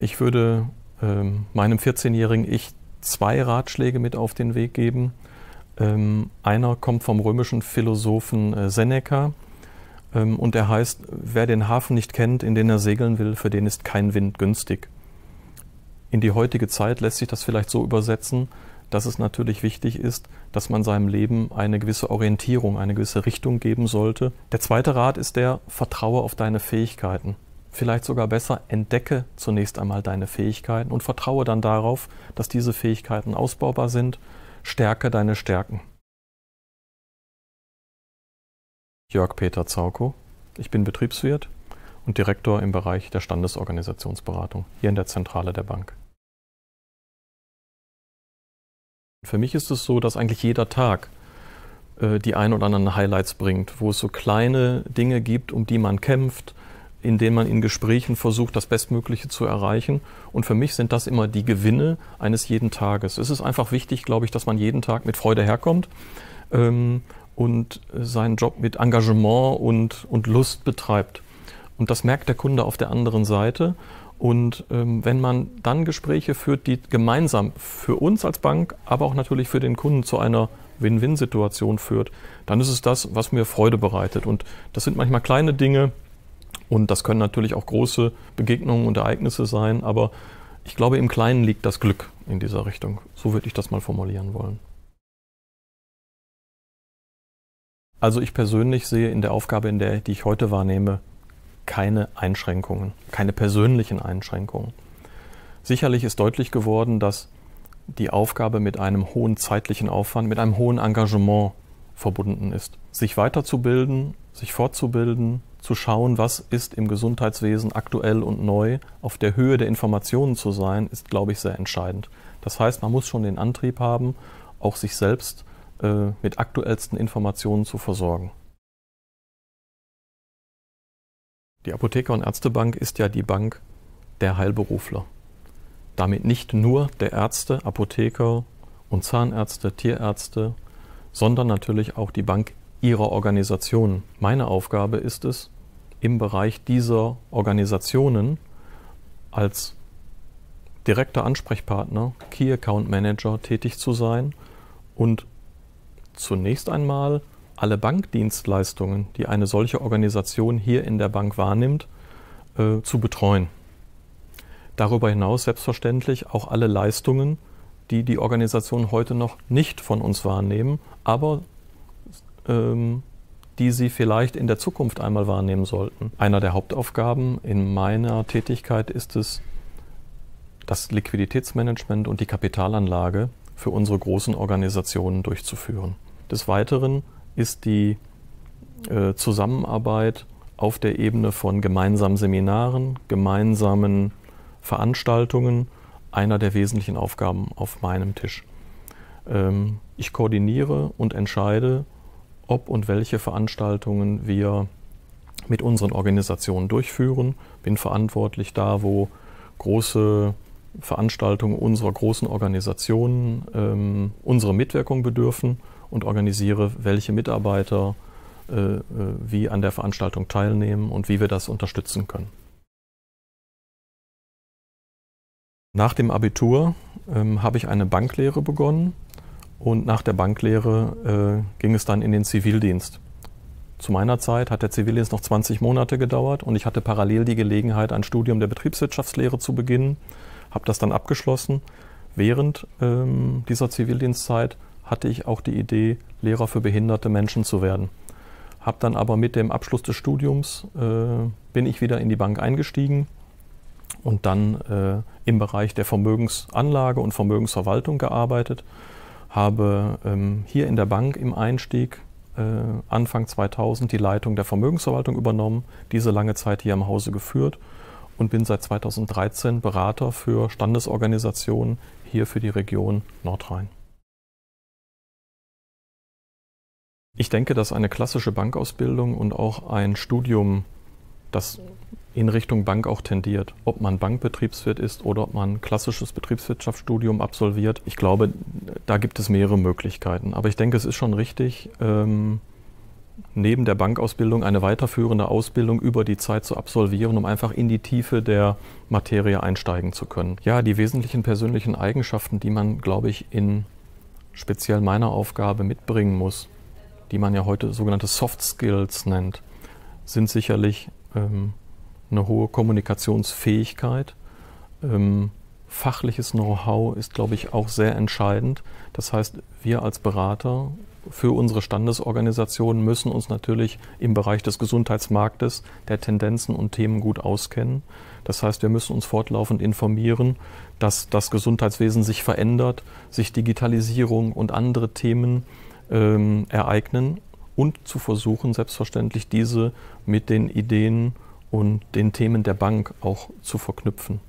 Ich würde ähm, meinem 14-jährigen Ich zwei Ratschläge mit auf den Weg geben. Ähm, einer kommt vom römischen Philosophen äh, Seneca ähm, und er heißt, wer den Hafen nicht kennt, in den er segeln will, für den ist kein Wind günstig. In die heutige Zeit lässt sich das vielleicht so übersetzen, dass es natürlich wichtig ist, dass man seinem Leben eine gewisse Orientierung, eine gewisse Richtung geben sollte. Der zweite Rat ist der, vertraue auf deine Fähigkeiten. Vielleicht sogar besser, entdecke zunächst einmal deine Fähigkeiten und vertraue dann darauf, dass diese Fähigkeiten ausbaubar sind. Stärke deine Stärken. Jörg Peter Zauko, ich bin Betriebswirt und Direktor im Bereich der Standesorganisationsberatung hier in der Zentrale der Bank. Für mich ist es so, dass eigentlich jeder Tag äh, die ein oder anderen Highlights bringt, wo es so kleine Dinge gibt, um die man kämpft, in denen man in Gesprächen versucht, das Bestmögliche zu erreichen. Und für mich sind das immer die Gewinne eines jeden Tages. Es ist einfach wichtig, glaube ich, dass man jeden Tag mit Freude herkommt ähm, und seinen Job mit Engagement und, und Lust betreibt. Und das merkt der Kunde auf der anderen Seite. Und ähm, wenn man dann Gespräche führt, die gemeinsam für uns als Bank, aber auch natürlich für den Kunden zu einer Win-Win-Situation führt, dann ist es das, was mir Freude bereitet. Und das sind manchmal kleine Dinge und das können natürlich auch große Begegnungen und Ereignisse sein, aber ich glaube, im Kleinen liegt das Glück in dieser Richtung. So würde ich das mal formulieren wollen. Also ich persönlich sehe in der Aufgabe, in der die ich heute wahrnehme, keine Einschränkungen, keine persönlichen Einschränkungen. Sicherlich ist deutlich geworden, dass die Aufgabe mit einem hohen zeitlichen Aufwand, mit einem hohen Engagement verbunden ist. Sich weiterzubilden, sich fortzubilden, zu schauen, was ist im Gesundheitswesen aktuell und neu, auf der Höhe der Informationen zu sein, ist, glaube ich, sehr entscheidend. Das heißt, man muss schon den Antrieb haben, auch sich selbst äh, mit aktuellsten Informationen zu versorgen. Die Apotheker- und Ärztebank ist ja die Bank der Heilberufler. Damit nicht nur der Ärzte, Apotheker und Zahnärzte, Tierärzte, sondern natürlich auch die Bank ihrer Organisationen. Meine Aufgabe ist es, im Bereich dieser Organisationen als direkter Ansprechpartner, Key Account Manager tätig zu sein und zunächst einmal alle Bankdienstleistungen, die eine solche Organisation hier in der Bank wahrnimmt, äh, zu betreuen. Darüber hinaus selbstverständlich auch alle Leistungen, die die Organisation heute noch nicht von uns wahrnehmen, aber ähm, die sie vielleicht in der Zukunft einmal wahrnehmen sollten. Einer der Hauptaufgaben in meiner Tätigkeit ist es, das Liquiditätsmanagement und die Kapitalanlage für unsere großen Organisationen durchzuführen. Des Weiteren ist die äh, Zusammenarbeit auf der Ebene von gemeinsamen Seminaren, gemeinsamen Veranstaltungen einer der wesentlichen Aufgaben auf meinem Tisch. Ähm, ich koordiniere und entscheide, ob und welche Veranstaltungen wir mit unseren Organisationen durchführen, bin verantwortlich da, wo große Veranstaltungen unserer großen Organisationen ähm, unsere Mitwirkung bedürfen und organisiere, welche Mitarbeiter äh, äh, wie an der Veranstaltung teilnehmen und wie wir das unterstützen können. Nach dem Abitur ähm, habe ich eine Banklehre begonnen und nach der Banklehre äh, ging es dann in den Zivildienst. Zu meiner Zeit hat der Zivildienst noch 20 Monate gedauert und ich hatte parallel die Gelegenheit, ein Studium der Betriebswirtschaftslehre zu beginnen, habe das dann abgeschlossen. Während ähm, dieser Zivildienstzeit hatte ich auch die Idee, Lehrer für behinderte Menschen zu werden. Habe dann aber mit dem Abschluss des Studiums äh, bin ich wieder in die Bank eingestiegen und dann äh, im Bereich der Vermögensanlage und Vermögensverwaltung gearbeitet. Habe ähm, hier in der Bank im Einstieg äh, Anfang 2000 die Leitung der Vermögensverwaltung übernommen, diese lange Zeit hier im Hause geführt und bin seit 2013 Berater für Standesorganisationen hier für die Region Nordrhein. Ich denke, dass eine klassische Bankausbildung und auch ein Studium, das in Richtung Bank auch tendiert, ob man Bankbetriebswirt ist oder ob man klassisches Betriebswirtschaftsstudium absolviert. Ich glaube, da gibt es mehrere Möglichkeiten. Aber ich denke, es ist schon richtig, ähm, neben der Bankausbildung eine weiterführende Ausbildung über die Zeit zu absolvieren, um einfach in die Tiefe der Materie einsteigen zu können. Ja, die wesentlichen persönlichen Eigenschaften, die man, glaube ich, in speziell meiner Aufgabe mitbringen muss, die man ja heute sogenannte Soft Skills nennt, sind sicherlich ähm, eine hohe Kommunikationsfähigkeit. Ähm, fachliches Know-how ist, glaube ich, auch sehr entscheidend. Das heißt, wir als Berater für unsere Standesorganisationen müssen uns natürlich im Bereich des Gesundheitsmarktes, der Tendenzen und Themen gut auskennen. Das heißt, wir müssen uns fortlaufend informieren, dass das Gesundheitswesen sich verändert, sich Digitalisierung und andere Themen ähm, ereignen und zu versuchen, selbstverständlich diese mit den Ideen und den Themen der Bank auch zu verknüpfen.